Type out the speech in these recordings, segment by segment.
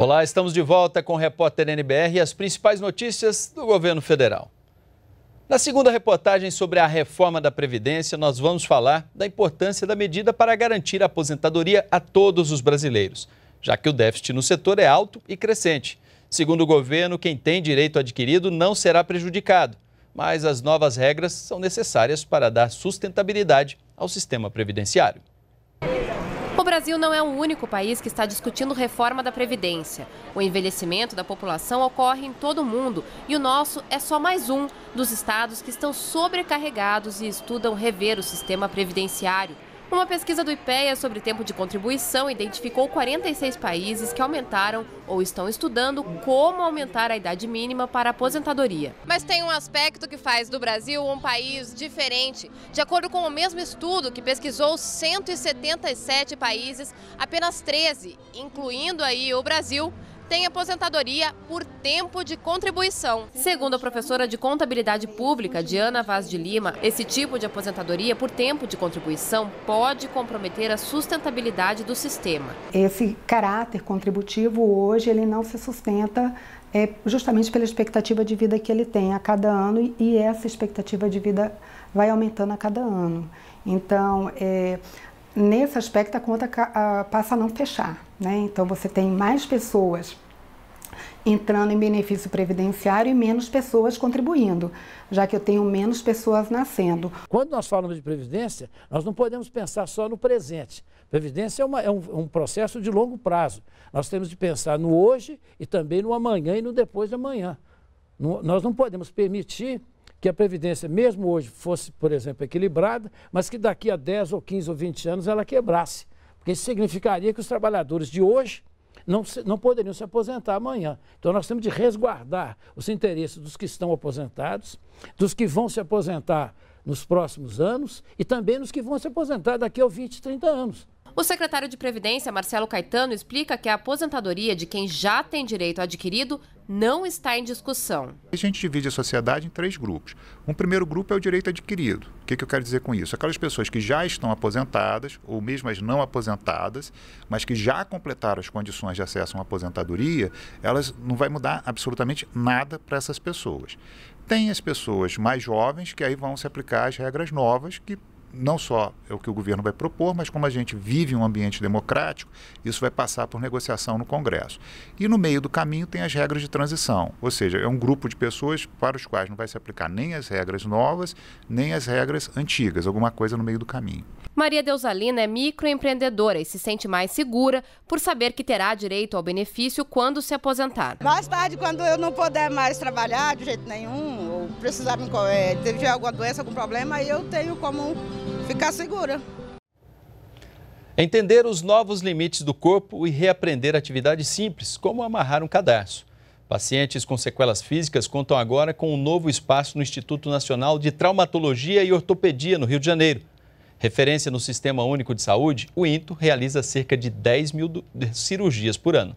Olá, estamos de volta com o repórter NBR e as principais notícias do governo federal. Na segunda reportagem sobre a reforma da Previdência, nós vamos falar da importância da medida para garantir a aposentadoria a todos os brasileiros, já que o déficit no setor é alto e crescente. Segundo o governo, quem tem direito adquirido não será prejudicado, mas as novas regras são necessárias para dar sustentabilidade ao sistema previdenciário. Brasil não é o único país que está discutindo reforma da Previdência. O envelhecimento da população ocorre em todo o mundo e o nosso é só mais um dos estados que estão sobrecarregados e estudam rever o sistema previdenciário. Uma pesquisa do IPEA sobre tempo de contribuição identificou 46 países que aumentaram ou estão estudando como aumentar a idade mínima para a aposentadoria. Mas tem um aspecto que faz do Brasil um país diferente. De acordo com o mesmo estudo que pesquisou 177 países, apenas 13, incluindo aí o Brasil, tem aposentadoria por tempo de contribuição. Segundo a professora de Contabilidade Pública, Diana Vaz de Lima, esse tipo de aposentadoria por tempo de contribuição pode comprometer a sustentabilidade do sistema. Esse caráter contributivo hoje ele não se sustenta é justamente pela expectativa de vida que ele tem a cada ano e essa expectativa de vida vai aumentando a cada ano. Então, é, nesse aspecto a conta passa a não fechar, né? Então você tem mais pessoas entrando em benefício previdenciário e menos pessoas contribuindo, já que eu tenho menos pessoas nascendo. Quando nós falamos de previdência, nós não podemos pensar só no presente. Previdência é, uma, é um, um, processo de longo prazo. Nós temos de pensar no hoje e também no amanhã e no depois de amanhã. No, nós não podemos permitir que a Previdência, mesmo hoje, fosse, por exemplo, equilibrada, mas que daqui a 10 ou 15 ou 20 anos ela quebrasse. Porque isso significaria que os trabalhadores de hoje não, se, não poderiam se aposentar amanhã. Então nós temos de resguardar os interesses dos que estão aposentados, dos que vão se aposentar nos próximos anos e também nos que vão se aposentar daqui a 20, 30 anos. O secretário de Previdência, Marcelo Caetano, explica que a aposentadoria de quem já tem direito adquirido não está em discussão. A gente divide a sociedade em três grupos. Um primeiro grupo é o direito adquirido. O que, eu quero dizer com isso? Aquelas pessoas que já estão aposentadas, ou mesmo as não aposentadas, mas que já completaram as condições de acesso a uma aposentadoria, elas não vai mudar absolutamente nada para essas pessoas. Tem as pessoas mais jovens que aí vão se aplicar as regras novas que não só é o que o governo vai propor, mas como a gente vive um ambiente democrático, isso vai passar por negociação no Congresso. E no meio do caminho tem as regras de transição, ou seja, é um grupo de pessoas para os quais não vai se aplicar nem as regras novas, nem as regras antigas, alguma coisa no meio do caminho. Maria Deusalina é microempreendedora e se sente mais segura por saber que terá direito ao benefício quando se aposentar. Mais tarde, quando eu não puder mais trabalhar de jeito nenhum, ou precisar me, eh, tiver alguma doença, algum problema, aí eu tenho como ficar segura. Entender os novos limites do corpo e reaprender atividades simples, como amarrar um cadarço. Pacientes com sequelas físicas contam agora com um novo espaço no Instituto Nacional de Traumatologia e Ortopedia, no Rio de Janeiro. Referência no Sistema Único de Saúde, o INTO realiza cerca de 10 mil cirurgias por ano.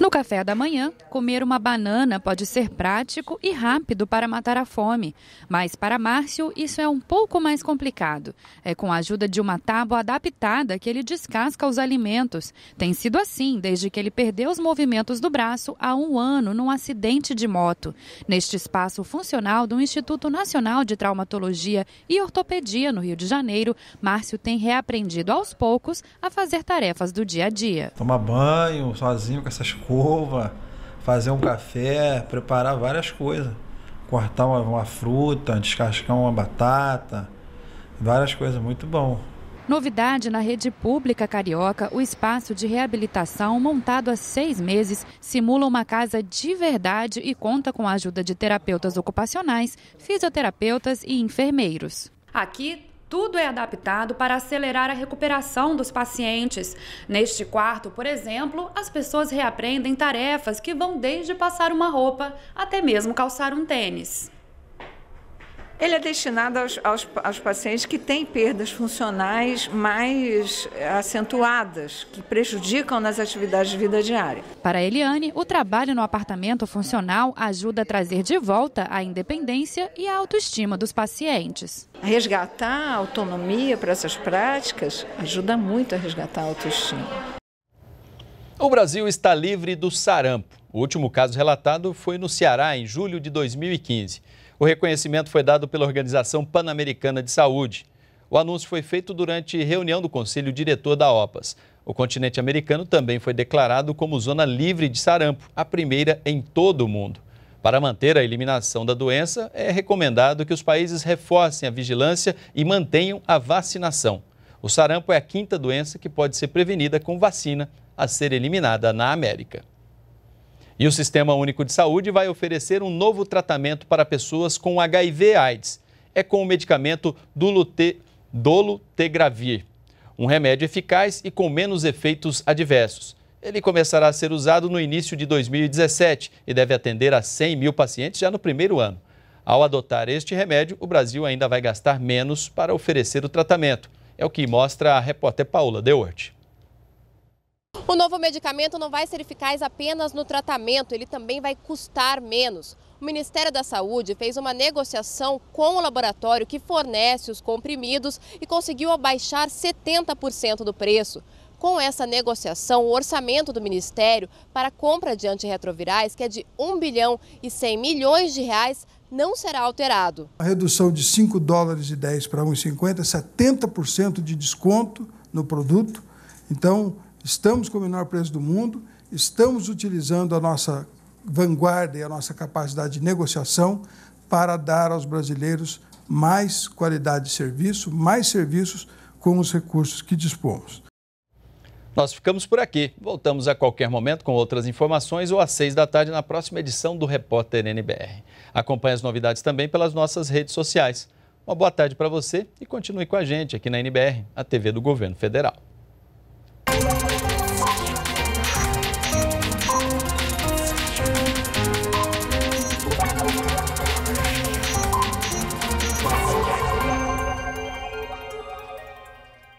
No café da manhã, comer uma banana pode ser prático e rápido para matar a fome, mas para Márcio isso é um pouco mais complicado. É com a ajuda de uma tábua adaptada que ele descasca os alimentos. Tem sido assim desde que ele perdeu os movimentos do braço há um ano num acidente de moto. Neste espaço funcional do Instituto Nacional de Traumatologia e Ortopedia no Rio de Janeiro, Márcio tem reaprendido aos poucos a fazer tarefas do dia a dia. Tomar banho, sozinho, com essa escova, fazer um café, preparar várias coisas. Cortar uma, uma fruta, descascar uma batata, várias coisas, muito bom. Novidade na rede pública carioca, o espaço de reabilitação, montado há seis meses, simula uma casa de verdade e conta com a ajuda de terapeutas ocupacionais, fisioterapeutas e enfermeiros. Aqui tudo é adaptado para acelerar a recuperação dos pacientes. Neste quarto, por exemplo, as pessoas reaprendem tarefas que vão desde passar uma roupa até mesmo calçar um tênis. Ele é destinado aos, aos, aos pacientes que têm perdas funcionais mais eh, acentuadas, que prejudicam nas atividades de vida diária. Para Eliane, o trabalho no apartamento funcional ajuda a trazer de volta a independência e a autoestima dos pacientes. Resgatar a autonomia para essas práticas ajuda muito a resgatar a autoestima. O Brasil está livre do sarampo. O último caso relatado foi no Ceará, em julho de 2015. O reconhecimento foi dado pela Organização Pan-Americana de Saúde. O anúncio foi feito durante reunião do Conselho Diretor da OPAS. O continente americano também foi declarado como zona livre de sarampo, a primeira em todo o mundo. Para manter a eliminação da doença, é recomendado que os países reforcem a vigilância e mantenham a vacinação. O sarampo é a quinta doença que pode ser prevenida com vacina a ser eliminada na América. E o Sistema Único de Saúde vai oferecer um novo tratamento para pessoas com HIV/AIDS. É com o medicamento Dolute, Dolutegravir, um remédio eficaz e com menos efeitos adversos. Ele começará a ser usado no início de 2017 e deve atender a 100 mil pacientes já no primeiro ano. Ao adotar este remédio, o Brasil ainda vai gastar menos para oferecer o tratamento. É o que mostra a repórter Paula Dewart. O novo medicamento não vai ser eficaz apenas no tratamento, ele também vai custar menos. O Ministério da Saúde fez uma negociação com o laboratório que fornece os comprimidos e conseguiu abaixar 70% do preço. Com essa negociação, o orçamento do Ministério para a compra de antirretrovirais, que é de 1 bilhão e 100 milhões de reais, não será alterado. A redução de 5 dólares e 10 para 1,50, 70% é de desconto no produto. Então, Estamos com o menor preço do mundo, estamos utilizando a nossa vanguarda e a nossa capacidade de negociação para dar aos brasileiros mais qualidade de serviço, mais serviços com os recursos que dispomos. Nós ficamos por aqui. Voltamos a qualquer momento com outras informações ou às seis da tarde na próxima edição do Repórter NBR. Acompanhe as novidades também pelas nossas redes sociais. Uma boa tarde para você e continue com a gente aqui na NBR, a TV do Governo Federal.